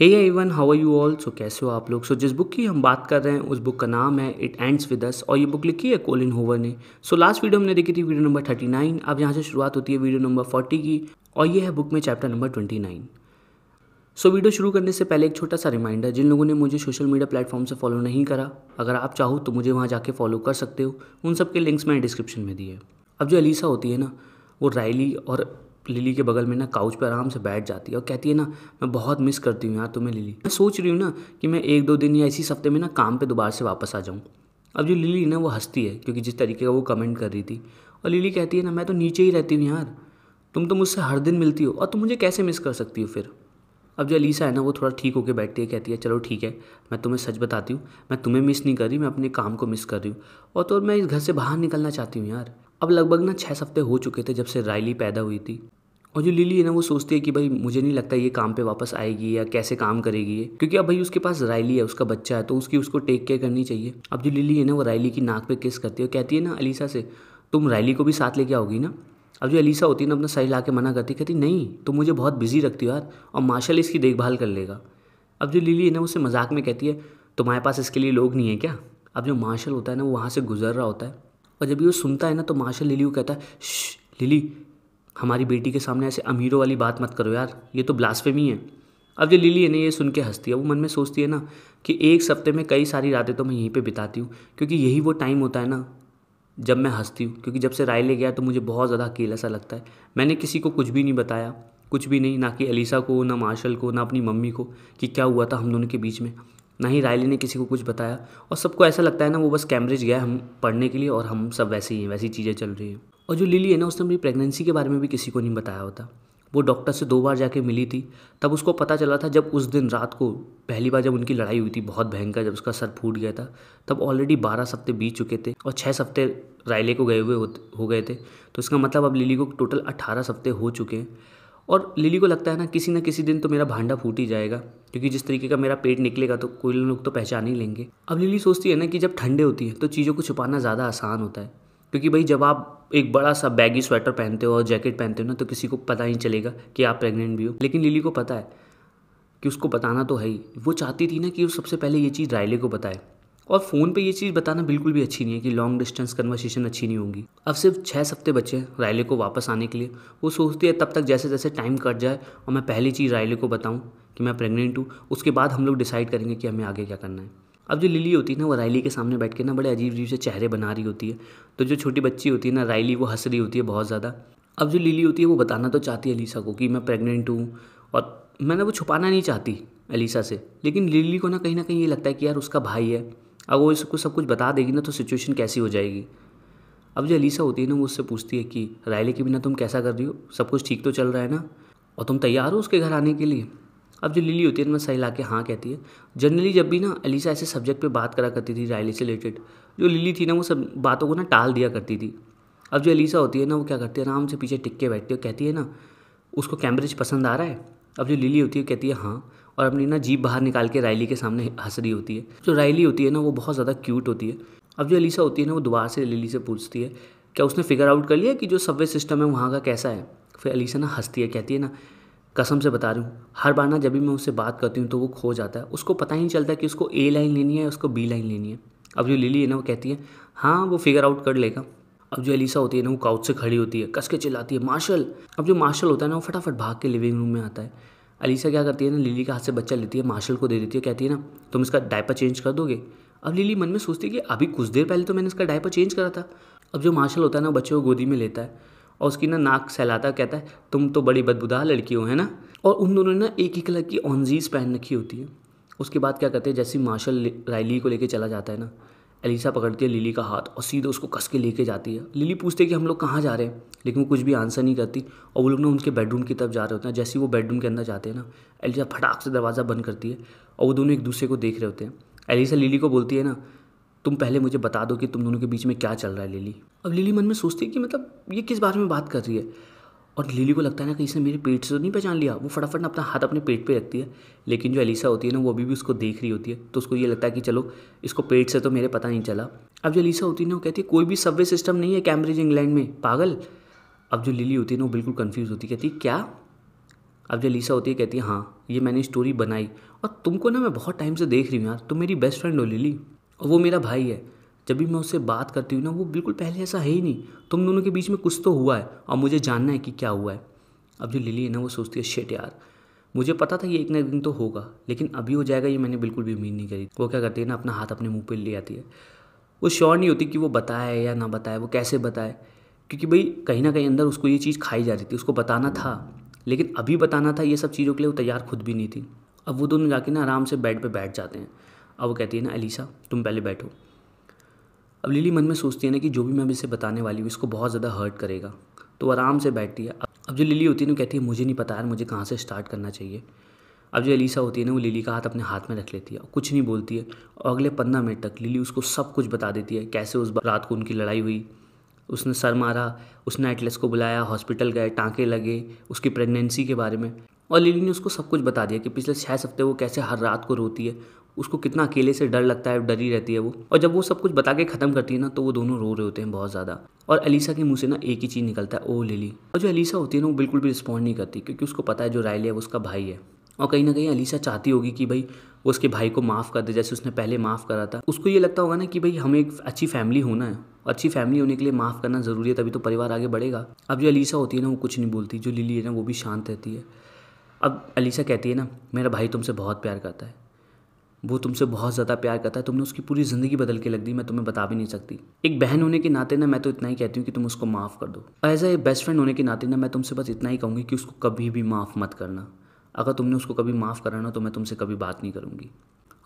hey a even how are you all so कैसे हो आप लोग सो so, जिस बुक की हम बात कर रहे हैं उस बुक का नाम है इट एंड्स विद अस और ये बुक लिखी है कोलिन होवर ने सो लास्ट वीडियो हमने देखी थी वीडियो नंबर थर्टी नाइन अब यहाँ से शुरुआत होती है वीडियो नंबर फोर्टी की और ये है बुक में chapter number twenty nine so video शुरू करने से पहले एक छोटा सा रिमाइंडर जिन लोगों ने मुझे सोशल मीडिया प्लेटफॉर्म से फॉलो नहीं करा अगर आप चाहो तो मुझे वहाँ जाके फॉलो कर सकते हो उन सब के लिंक्स मैंने डिस्क्रिप्शन में दिए अब जो अलीसा होती है ना वो रायली और लिली के बगल में ना काउच पर आराम से बैठ जाती है और कहती है ना मैं बहुत मिस करती हूँ यार तुम्हें लिली मैं सोच रही हूँ ना कि मैं एक दो दिन या इसी हफ्ते में ना काम पे दोबारा से वापस आ जाऊँ अब जो लिली ना वो हंसती है क्योंकि जिस तरीके का वो कमेंट कर रही थी और लिली कहती है ना मैं तो नीचे ही रहती हूँ यार तुम तो मुझसे हर दिन मिलती हो और तुम मुझे कैसे मिस कर सकती हो फिर अब जो अलीसा है ना वो थोड़ा ठीक होकर बैठती है कहती है चलो ठीक है मैं तुम्हें सच बताती हूँ मैं तुम्हें मिस नहीं कर रही मैं अपने काम को मिस कर रही हूँ और तो मैं इस घर से बाहर निकलना चाहती हूँ यार अब लगभग ना छः हफ्ते हो चुके थे जब से राइली पैदा हुई थी और जो लिली है ना वो सोचती है कि भाई मुझे नहीं लगता ये काम पे वापस आएगी या कैसे काम करेगी ये क्योंकि अब भाई उसके पास रायली है उसका बच्चा है तो उसकी उसको टेक केयर करनी चाहिए अब जो लिली है ना वो रायली की नाक पे किस करती है कहती है ना अलीसा से तुम रायली को भी साथ लेके आओगी ना अब जो अलीसा होती है ना अपना सही ला के मना करती कहती नहीं तुम मुझे बहुत बिजी रखती हो यार और मार्शल इसकी देखभाल कर लेगा अब जो लिली है ना उसे मजाक में कहती है तुम्हारे पास इसके लिए लोग नहीं है क्या अब जो मार्शल होता है ना वो वहाँ से गुजर रहा होता है और जब ये वो सुनता है ना तो मार्शल लिली को कहता है लिली हमारी बेटी के सामने ऐसे अमीरों वाली बात मत करो यार ये तो ब्लास्फेमी है अब जो लिली है ना ये सुन के हंसती है वो मन में सोचती है ना कि एक हफ्ते में कई सारी रातें तो मैं यहीं पर बिताती हूँ क्योंकि यही वो टाइम होता है ना जब मैं हंसती हूँ क्योंकि जब से राय ले गया तो मुझे बहुत ज़्यादा अकेला सा लगता है मैंने किसी को कुछ भी नहीं बताया कुछ भी नहीं ना कि अलीसा को ना मार्शल को ना अपनी मम्मी को कि क्या हुआ था हम दोनों के बीच में ना ही रायली ने किसी को कुछ बताया और सबको ऐसा लगता है ना वो बस कैम्ब्रिज गया हम पढ़ने के लिए और हम सब वैसे ही हैं वैसी चीज़ें चल रही हैं और जो लिली है ना उसने मेरी प्रेगनेंसी के बारे में भी किसी को नहीं बताया होता वो डॉक्टर से दो बार जाके मिली थी तब उसको पता चला था जब उस दिन रात को पहली बार जब उनकी लड़ाई हुई थी बहुत भयंकर जब उसका सर फूट गया था तब ऑलरेडी बारह हफ्ते बीत चुके थे और छः हफ्ते रायले को गए हुए हो गए थे तो इसका मतलब अब लिली को टोटल अट्ठारह हफ्ते हो चुके हैं और लिली को लगता है ना किसी न किसी दिन तो मेरा भांडा फूट ही जाएगा क्योंकि जिस तरीके का मेरा पेट निकलेगा तो कोई लोग तो पहचान ही लेंगे अब लिली सोचती है ना कि जब ठंडे होती है तो चीज़ों को छुपाना ज़्यादा आसान होता है क्योंकि भाई जब आप एक बड़ा सा बैगी स्वेटर पहनते हो और जैकेट पहनते हो ना तो किसी को पता ही चलेगा कि आप प्रेग्नेंट भी हो लेकिन लिली को पता है कि उसको बताना तो है ही वो चाहती थी ना कि वो सबसे पहले ये चीज़ रायले को बताए और फ़ोन पे ये चीज़ बताना बिल्कुल भी अच्छी नहीं है कि लॉन्ग डिस्टेंस कन्वर्सेशन अच्छी नहीं होगी अब सिर्फ छः हफ्ते बचे हैं रायले को वापस आने के लिए वो सोचती है तब तक जैसे जैसे टाइम कट जाए और मैं पहली चीज़ रायले को बताऊँ कि मैं प्रेगनेंट हूँ उसके बाद हम लोग डिसाइड करेंगे कि हमें आगे क्या करना है अब जो लिली होती है ना वो रायली के सामने बैठ के ना बड़े अजीब अजीब से चेहरे बना रही होती है तो जो छोटी बच्ची होती है ना रायली वो हंस रही होती है बहुत ज़्यादा अब जो लिली होती है वो बताना तो चाहती है अलीसा को कि मैं प्रेग्नेंट हूँ और मैंने वो छुपाना नहीं चाहती अलीसा से लेकिन लिली को ना कहीं ना कहीं ये लगता है कि यार उसका भाई है अब वो इसको सब कुछ बता देगी ना तो सिचुएशन कैसी हो जाएगी अब जो अलीसा होती है ना वो उससे पूछती है कि रायले के बिना तुम कैसा कर रही हो सब कुछ ठीक तो चल रहा है ना और तुम तैयार हो उसके घर आने के लिए अब जो लिली होती है ना सही ला के हाँ कहती है जनरली जब भी ना अलीसा ऐसे सब्जेक्ट पर बात करा करती थी रायली से रिलेटेड जो लिली थी ना वो सब बातों को ना टाल दिया करती थी अब जो अलीसा होती है ना वो क्या करती है आराम से पीछे टिक के बैठती है कहती है ना उसको कैम्ब्रिज पसंद आ रहा है अब जो लिली होती है कहती है हाँ और अपनी ना जीप बाहर निकाल के रायली के सामने हंस रही होती है जो रायली होती है ना वो बहुत ज़्यादा क्यूट होती है अब जो एलिसा होती है ना वो दोबारा से लिली से पूछती है क्या उसने फिगर आउट कर लिया कि जो सबवे सिस्टम है वहाँ का कैसा है फिर अलीसा ना हंसती है कहती है ना कसम से बता रही हूँ हर बार ना जब भी मैं उससे बात करती हूँ तो वो खो जाता है उसको पता ही नहीं चलता कि उसको ए लाइन लेनी है उसको बी लाइन लेनी है अब जो लिली है ना वो कहती है हाँ वो फिगर आउट कर लेगा अब जो एलिसा होती है ना वो काउच से खड़ी होती है कस के चिल्लाती है मार्शल अब जो मार्शल होता है ना वो फटाफट भाग के लिविंग रूम में आता है अलीसा क्या करती है ना लिली के हाथ से बच्चा लेती है मार्शल को दे देती है कहती है ना तुम इसका डायपर चेंज कर दोगे अब लिली मन में सोचती है कि अभी कुछ देर पहले तो मैंने इसका डायपर चेंज करा था अब जो मार्शल होता है ना बच्चे को गोदी में लेता है और उसकी ना नाक सहलाता कहता है तुम तो बड़ी बदबूदार लड़की हो है ना और उन दोनों ने ना एक ही कलर की ऑनजीज पहन रखी होती है उसके बाद क्या करते हैं जैसे मार्शल रायली को लेके चला जाता है ना एलिसा पकड़ती है लिली का हाथ और सीधे उसको कस के लेके जाती है लिली पूछते हैं कि हम लोग कहाँ जा रहे हैं लेकिन वो कुछ भी आंसर नहीं करती और वो लोग ना उनके बेडरूम की तरफ जा रहे होते हैं जैसे ही वो बेडरूम के अंदर जाते हैं ना एलिसा फटाक से दरवाज़ा बंद करती है और वो दोनों एक दूसरे को देख रहे होते हैं एलिसा लिली को बोलती है ना तुम पहले मुझे बता दो कि तुम दोनों के बीच में क्या चल रहा है लिली अब लिली मन में सोचती है कि मतलब ये किस बारे में बात कर रही है और लिली को लगता है ना कि इसने मेरे पेट से तो नहीं पहचान लिया वो फटाफट ना अपना हाथ अपने पेट पे रखती है लेकिन जो एलिसा होती है ना वो अभी भी उसको देख रही होती है तो उसको ये लगता है कि चलो इसको पेट से तो मेरे पता नहीं चला अब जो एलिसा होती है ना वो कहती है कोई भी सबवे सिस्टम नहीं है कैम्ब्रिज इंग्लैंड में पागल अब जो लिली होती है ना वो बिल्कुल कन्फ्यूज़ होती कहती क्या अब जो लीसा होती है कहती है हाँ ये मैंने स्टोरी बनाई और तुमको ना मैं बहुत टाइम से देख रही हूँ यार तुम मेरी बेस्ट फ्रेंड हो लिली और वो मेरा भाई है जब भी मैं उससे बात करती हूँ ना वो बिल्कुल पहले ऐसा है ही नहीं तुम दोनों के बीच में कुछ तो हुआ है और मुझे जानना है कि क्या हुआ है अब जो लिली है ना वो सोचती है शेट यार मुझे पता था ये एक ना एक दिन तो होगा लेकिन अभी हो जाएगा ये मैंने बिल्कुल भी उम्मीद नहीं करी वो क्या करती है ना अपना हाथ अपने मुँह पर ले आती है वो श्योर नहीं होती कि वो बताए या ना बताए वो कैसे बताए क्योंकि भाई कहीं ना कहीं अंदर उसको ये चीज़ खाई जा रही थी उसको बताना था लेकिन अभी बताना था ये सब चीज़ों के लिए वो तैयार खुद भी नहीं थी अब वो दोनों जाके ना आराम से बेड पर बैठ जाते हैं अब वो कहती है ना अलीसा तुम पहले बैठो अब लिली मन में सोचती है ना कि जो भी मैं इसे बताने वाली हूँ इसको बहुत ज़्यादा हर्ट करेगा तो आराम से बैठती है अब जो लिली होती है ना कहती है मुझे नहीं पता यार मुझे कहाँ से स्टार्ट करना चाहिए अब जो अलीसा होती है ना वो लिली का हाथ अपने हाथ में रख लेती है कुछ नहीं बोलती है और अगले पंद्रह मिनट तक लिली उसको सब कुछ बता देती है कैसे उस रात को उनकी लड़ाई हुई उसने सर मारा उसने एटलेस को बुलाया हॉस्पिटल गए टाँके लगे उसकी प्रेगनेंसी के बारे में और लिली ने उसको सब कुछ बता दिया कि पिछले छः हफ्ते वो कैसे हर रात को रोती है उसको कितना अकेले से डर लगता है डरी रहती है वो और जब वो सब कुछ बता के ख़त्म करती है ना तो वो दोनों रो रहे होते हैं बहुत ज़्यादा और अलीसा के मुंह से ना एक ही चीज़ निकलता है ओ लिली और जो अलीसा होती है ना वो बिल्कुल भी रिस्पॉन्ड नहीं करती क्योंकि उसको पता है जो रायली है वो उसका भाई है और कहीं ना कहीं अलीसा चाहती होगी कि भाई वो उसके भाई को माफ़ कर दे जैसे उसने पहले माफ़ करा था उसको ये लगता होगा ना कि भाई हमें एक अच्छी फैमिली होना है अच्छी फैमिली होने के लिए माफ़ करना ज़रूरी है तभी तो परिवार आगे बढ़ेगा अब जो अलीसा होती है ना वो कुछ नहीं बोलती जो लिली है ना वो भी शांत रहती है अब अलीसा कहती है ना मेरा भाई तुमसे बहुत प्यार करता है वो तुमसे बहुत ज़्यादा प्यार करता है तुमने उसकी पूरी ज़िंदगी बदल के लग दी मैं तुम्हें बता भी नहीं सकती एक बहन होने के नाते ना मैं तो इतना ही कहती हूँ कि तुम उसको माफ़ कर दो एज ए बेस्ट फ्रेंड होने के नाते ना मैं तुमसे बस इतना ही कहूँगी कि उसको कभी भी माफ़ मत करना अगर तुमने उसको कभी माफ़ करा ना तो मैं तुमसे कभी बात नहीं करूँगी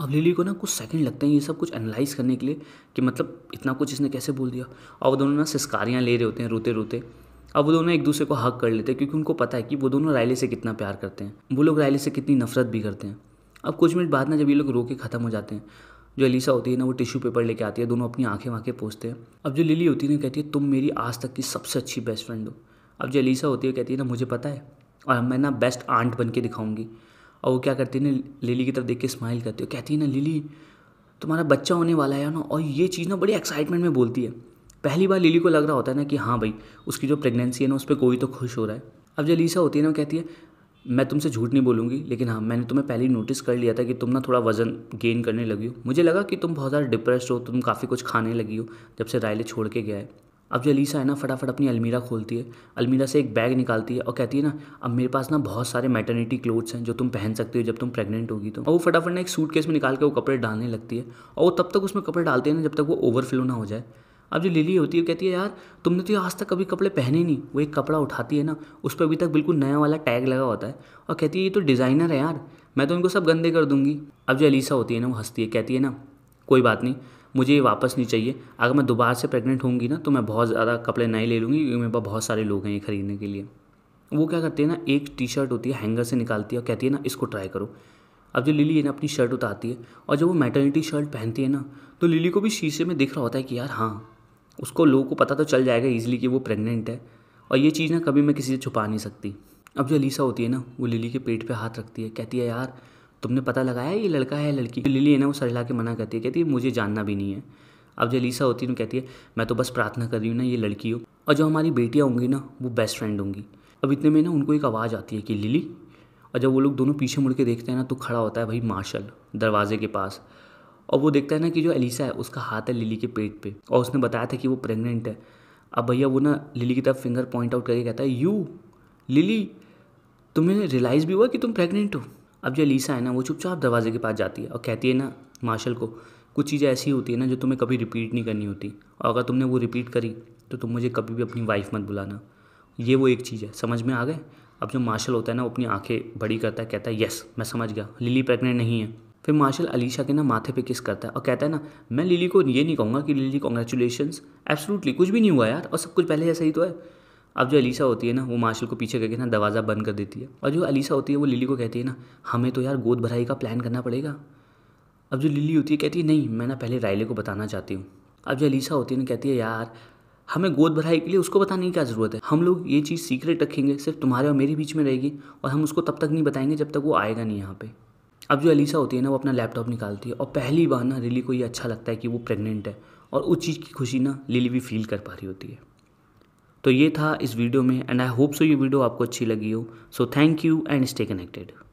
अब लिली को ना कुछ सेकंड लगते हैं ये सब कुछ एनालाइज करने के लिए कि मतलब इतना कुछ इसने कैसे बोल दिया और वो दोनों ना सिस्कारियाँ ले रहे होते हैं रोते रोते अब वो दोनों एक दूसरे को हक कर लेते हैं क्योंकि उनको पता है कि वो दोनों रायले से कितना प्यार करते हैं वो लोग रायले से कितनी नफरत भी करते हैं अब कुछ मिनट बाद ना जब ये लोग रो के ख़त्म हो जाते हैं जो अलीसा होती है ना वो टिश्यू पेपर लेके आती है दोनों अपनी आंखें वाँखें पोसते हैं अब जो लिली होती है ना कहती है तुम मेरी आज तक की सबसे अच्छी बेस्ट फ्रेंड हो अब जो अलीसा होती है कहती है ना मुझे पता है और हाँ, मैं ना बेस्ट आंट बन के दिखाऊंगी और वो क्या करती है ना लिली की तरफ देख के स्माइल करती है कहती है ना लिली तुम्हारा बच्चा होने वाला है ना और ये चीज़ ना बड़ी एक्साइटमेंट में बोलती है पहली बार लिली को लग रहा होता है ना कि हाँ भाई उसकी जो प्रेगनेंसी है ना उस पर कोई तो खुश हो रहा है अब जो लीसा होती है ना वो कहती है मैं तुमसे झूठ नहीं बोलूँगी लेकिन हाँ मैंने तुम्हें पहले ही नोटिस कर लिया था कि तुम ना थोड़ा वज़न गेन करने लगी हो मुझे लगा कि तुम बहुत ज़्यादा डिप्रेस हो तुम काफ़ी कुछ खाने लगी हो जब से रायले छोड़ के गया है अब जो अलीसा है ना फटाफट अपनी अलमीरा खोलती है अलमीरा से एक बैग निकालती है और कहती है ना अब मेरे पास ना बहुत सारे मैटर्निटी क्लोथ्स हैं जो तुम पहन सकते हो जब तुम प्रेग्नेंट होगी तो और वो फटाफट ना एक सूट केस में निकाल के वो कपड़े डालने लगती है और वो तब तक उसमें कपड़े डालते हैं ना जब तक वो ओवरफ्लो ना हो जाए अब जो लिली होती है कहती है यार तुमने तो आज तक कभी कपड़े पहने नहीं वो एक कपड़ा उठाती है ना उस पर अभी तक बिल्कुल नया वाला टैग लगा होता है और कहती है ये तो डिज़ाइनर है यार मैं तो इनको सब गंदे कर दूंगी अब जो अलीसा होती है ना वो हंसती है कहती है ना कोई बात नहीं मुझे ये वापस नहीं चाहिए अगर मैं दोबारा से प्रेग्नेंट होंगी ना तो मैं बहुत ज़्यादा कपड़े नहीं ले लूँगी क्योंकि मेरे पास बहुत सारे लोग हैं ये ख़रीदने के लिए वो क्या करती है ना एक टी शर्ट होती है हैंगर से निकालती है और कहती है ना इसको ट्राई करो अब जो लिली है ना अपनी शर्ट उतारती है और जब वो मेटर्निटी शर्ट पहनती है ना तो लिली को भी शीशे में दिख रहा होता है कि यार हाँ उसको लोगों को पता तो चल जाएगा ईजिली कि वो प्रेग्नेंट है और ये चीज़ ना कभी मैं किसी से छुपा नहीं सकती अब जो अलीसा होती है ना वो लिली के पेट पे हाथ रखती है कहती है यार तुमने पता लगाया ये लड़का है लड़की तो लिली है ना वो हिला के मना करती है कहती है मुझे जानना भी नहीं है अब जो लीसा होती है ना तो कहती है मैं तो बस प्रार्थना कर रही हूँ ना ये लड़की हो और जो हमारी बेटियाँ होंगी ना वो बेस्ट फ्रेंड होंगी अब इतने में ना उनको एक आवाज़ आती है कि लिली और जब वो लोग दोनों पीछे मुड़ के देखते हैं ना तो खड़ा होता है भाई मार्शल दरवाजे के पास और वो देखता है ना कि जो एलिसा है उसका हाथ है लिली के पेट पे और उसने बताया था कि वो प्रेग्नेंट है अब भैया वो ना लिली की तरफ फिंगर पॉइंट आउट करके कहता है यू लिली तुम्हें रियलाइज़ भी हुआ कि तुम प्रेग्नेंट हो अब जो लीसा है ना वो चुपचाप दरवाजे के पास जाती है और कहती है ना मार्शल को कुछ चीज़ें ऐसी होती है ना जो तुम्हें कभी रिपीट नहीं करनी होती और अगर तुमने वो रिपीट करी तो तुम मुझे कभी भी अपनी वाइफ मत बुलाना ये वो एक चीज़ है समझ में आ गए अब जो मार्शल होता है ना वो अपनी आंखें बड़ी करता है कहता है यस मैं समझ गया लिली प्रेग्नेंट नहीं है फिर मार्शल अलीशा के ना माथे पे किस करता है और कहता है ना मैं लिली को ये नहीं कहूँगा कि लिली कॉन्ग्रेचुलेशन एब्सोलूटली कुछ भी नहीं हुआ यार और सब कुछ पहले जैसा ही तो है अब जो अलीसा होती है ना वो मार्शल को पीछे करके ना दरवाज़ा बंद कर देती है और जो अलीसा होती है वो लिली को कहती है ना हमें तो यार गोद भराई का प्लान करना पड़ेगा अब जो लिली होती है कहती है नहीं मैं ना पहले रायले को बताना चाहती हूँ अब जो अलीसा होती है ना कहती है यार हमें गोद भराई के लिए उसको बताने की क्या ज़रूरत है हम लोग ये चीज़ सीक्रेट रखेंगे सिर्फ तुम्हारे और मेरे बीच में रहेगी और हम उसको तब तक नहीं बताएंगे जब तक वो आएगा नहीं यहाँ पर अब जो अलीसा होती है ना वो अपना लैपटॉप निकालती है और पहली बार ना रिली को ये अच्छा लगता है कि वो प्रेगनेंट है और उस चीज़ की खुशी ना लिली भी फील कर पा रही होती है तो ये था इस वीडियो में एंड आई होप सो ये वीडियो आपको अच्छी लगी हो so thank you and stay connected